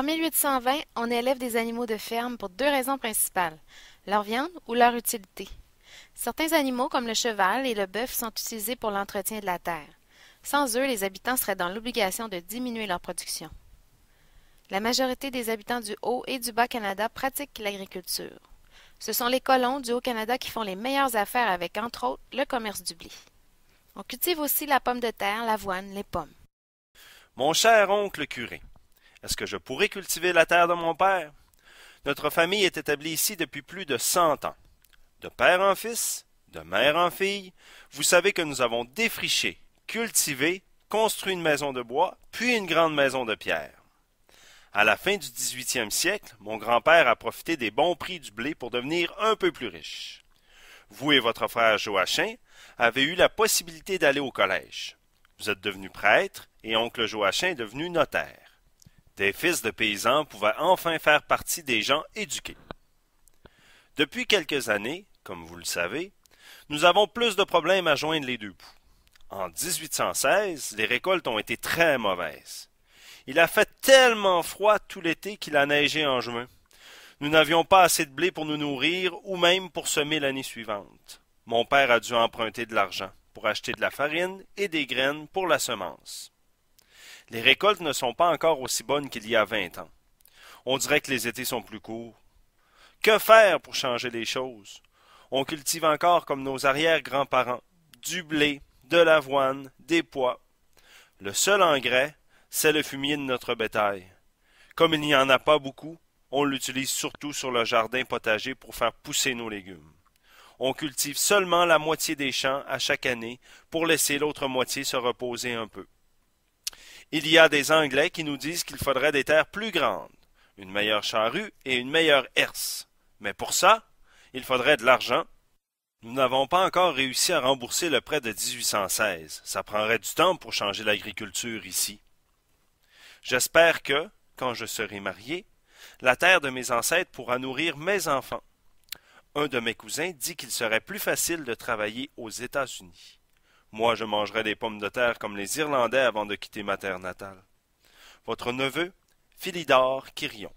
En 1820, on élève des animaux de ferme pour deux raisons principales, leur viande ou leur utilité. Certains animaux, comme le cheval et le bœuf, sont utilisés pour l'entretien de la terre. Sans eux, les habitants seraient dans l'obligation de diminuer leur production. La majorité des habitants du Haut et du Bas-Canada pratiquent l'agriculture. Ce sont les colons du Haut-Canada qui font les meilleures affaires avec, entre autres, le commerce du blé. On cultive aussi la pomme de terre, l'avoine, les pommes. Mon cher oncle curé, est-ce que je pourrais cultiver la terre de mon père? Notre famille est établie ici depuis plus de cent ans. De père en fils, de mère en fille, vous savez que nous avons défriché, cultivé, construit une maison de bois, puis une grande maison de pierre. À la fin du XVIIIe siècle, mon grand-père a profité des bons prix du blé pour devenir un peu plus riche. Vous et votre frère Joachim avez eu la possibilité d'aller au collège. Vous êtes devenu prêtre et oncle Joachim est devenu notaire des fils de paysans pouvaient enfin faire partie des gens éduqués. Depuis quelques années, comme vous le savez, nous avons plus de problèmes à joindre les deux bouts. En 1816, les récoltes ont été très mauvaises. Il a fait tellement froid tout l'été qu'il a neigé en juin. Nous n'avions pas assez de blé pour nous nourrir ou même pour semer l'année suivante. Mon père a dû emprunter de l'argent pour acheter de la farine et des graines pour la semence les récoltes ne sont pas encore aussi bonnes qu'il y a vingt ans. On dirait que les étés sont plus courts. Que faire pour changer les choses? On cultive encore comme nos arrière-grands-parents du blé, de l'avoine, des pois. Le seul engrais, c'est le fumier de notre bétail. Comme il n'y en a pas beaucoup, on l'utilise surtout sur le jardin potager pour faire pousser nos légumes. On cultive seulement la moitié des champs à chaque année pour laisser l'autre moitié se reposer un peu. Il y a des Anglais qui nous disent qu'il faudrait des terres plus grandes, une meilleure charrue et une meilleure herse. Mais pour ça, il faudrait de l'argent. Nous n'avons pas encore réussi à rembourser le prêt de 1816. Ça prendrait du temps pour changer l'agriculture ici. J'espère que, quand je serai marié, la terre de mes ancêtres pourra nourrir mes enfants. Un de mes cousins dit qu'il serait plus facile de travailler aux États-Unis. Moi, je mangerai des pommes de terre comme les Irlandais avant de quitter ma terre natale. Votre neveu, Philidor Kirion.